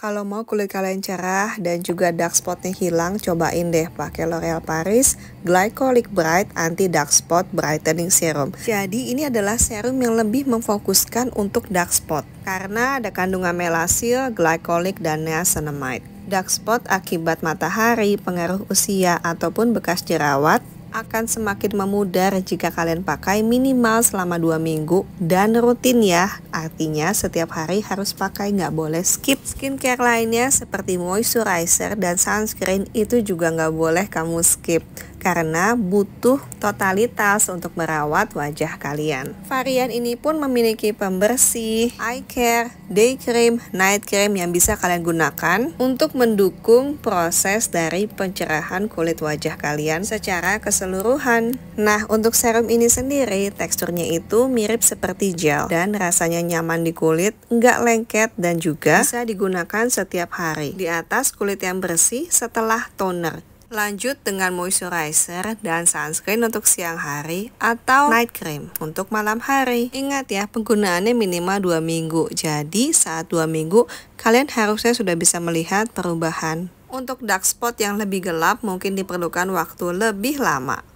Kalau mau kulit kalian cerah dan juga dark spotnya hilang, cobain deh pakai L'Oreal Paris Glycolic Bright Anti Dark Spot Brightening Serum. Jadi ini adalah serum yang lebih memfokuskan untuk dark spot karena ada kandungan melasil, glycolic, dan niacinamide. Dark spot akibat matahari, pengaruh usia, ataupun bekas jerawat akan semakin memudar jika kalian pakai minimal selama 2 minggu dan rutin ya Artinya setiap hari harus pakai nggak boleh skip. Skincare lainnya seperti moisturizer dan sunscreen itu juga nggak boleh kamu skip karena butuh totalitas untuk merawat wajah kalian. Varian ini pun memiliki pembersih, eye care, day cream, night cream yang bisa kalian gunakan untuk mendukung proses dari pencerahan kulit wajah kalian secara keseluruhan. Nah, untuk serum ini sendiri teksturnya itu mirip seperti gel dan rasanya nyaman di kulit, nggak lengket dan juga bisa digunakan setiap hari. Di atas kulit yang bersih setelah toner. Lanjut dengan moisturizer dan sunscreen untuk siang hari atau night cream untuk malam hari. Ingat ya, penggunaannya minimal 2 minggu. Jadi, saat 2 minggu, kalian harusnya sudah bisa melihat perubahan. Untuk dark spot yang lebih gelap mungkin diperlukan waktu lebih lama.